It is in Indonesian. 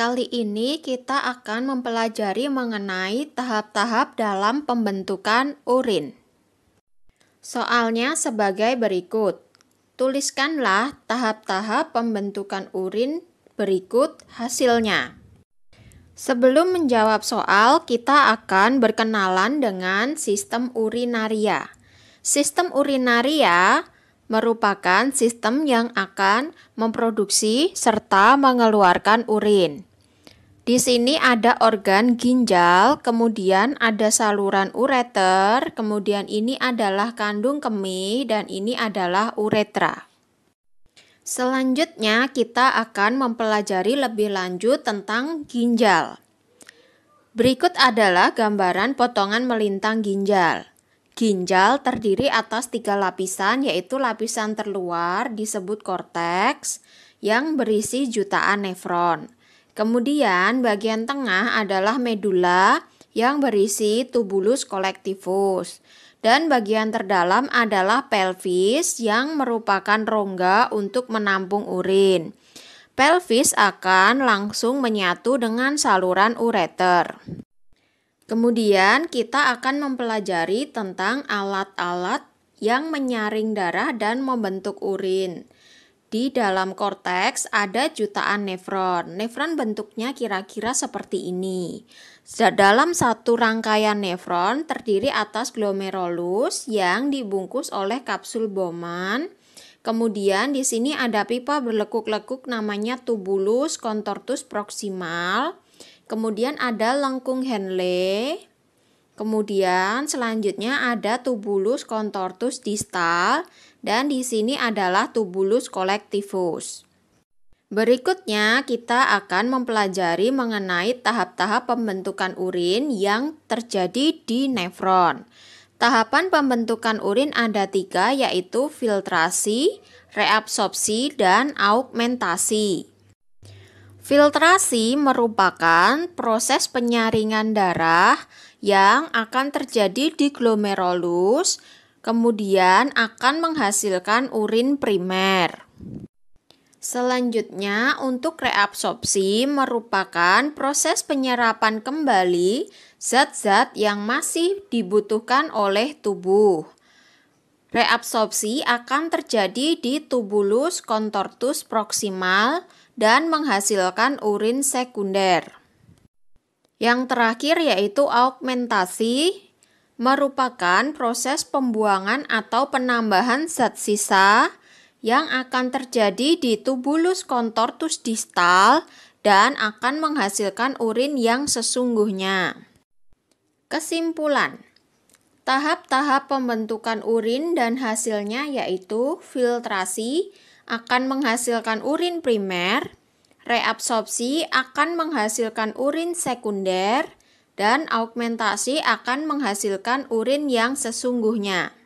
Kali ini kita akan mempelajari mengenai tahap-tahap dalam pembentukan urin. Soalnya sebagai berikut. Tuliskanlah tahap-tahap pembentukan urin berikut hasilnya. Sebelum menjawab soal, kita akan berkenalan dengan sistem urinaria. Sistem urinaria merupakan sistem yang akan memproduksi serta mengeluarkan urin. Di sini ada organ ginjal, kemudian ada saluran ureter, kemudian ini adalah kandung kemih dan ini adalah uretra. Selanjutnya kita akan mempelajari lebih lanjut tentang ginjal. Berikut adalah gambaran potongan melintang ginjal. Ginjal terdiri atas tiga lapisan yaitu lapisan terluar disebut korteks yang berisi jutaan nefron Kemudian bagian tengah adalah medula yang berisi tubulus kolektifus, dan bagian terdalam adalah pelvis yang merupakan rongga untuk menampung urin. Pelvis akan langsung menyatu dengan saluran ureter. Kemudian kita akan mempelajari tentang alat-alat yang menyaring darah dan membentuk urin. Di dalam korteks ada jutaan nefron. Nefron bentuknya kira-kira seperti ini. Dalam satu rangkaian nefron terdiri atas glomerulus yang dibungkus oleh kapsul Bowman. Kemudian di sini ada pipa berlekuk-lekuk namanya tubulus contortus proximal. Kemudian ada lengkung Henle, Kemudian selanjutnya ada tubulus contortus distal dan di sini adalah tubulus collectivus. Berikutnya kita akan mempelajari mengenai tahap-tahap pembentukan urin yang terjadi di nefron. Tahapan pembentukan urin ada tiga yaitu filtrasi, reabsorpsi, dan augmentasi. Filtrasi merupakan proses penyaringan darah yang akan terjadi di glomerulus, kemudian akan menghasilkan urin primer. Selanjutnya, untuk reabsorpsi merupakan proses penyerapan kembali zat-zat yang masih dibutuhkan oleh tubuh. Reabsorpsi akan terjadi di tubulus kontortus proximal, dan menghasilkan urin sekunder. Yang terakhir yaitu augmentasi merupakan proses pembuangan atau penambahan zat sisa yang akan terjadi di tubulus kontortus distal dan akan menghasilkan urin yang sesungguhnya. Kesimpulan Tahap-tahap pembentukan urin dan hasilnya yaitu filtrasi, akan menghasilkan urin primer, reabsorpsi akan menghasilkan urin sekunder, dan augmentasi akan menghasilkan urin yang sesungguhnya.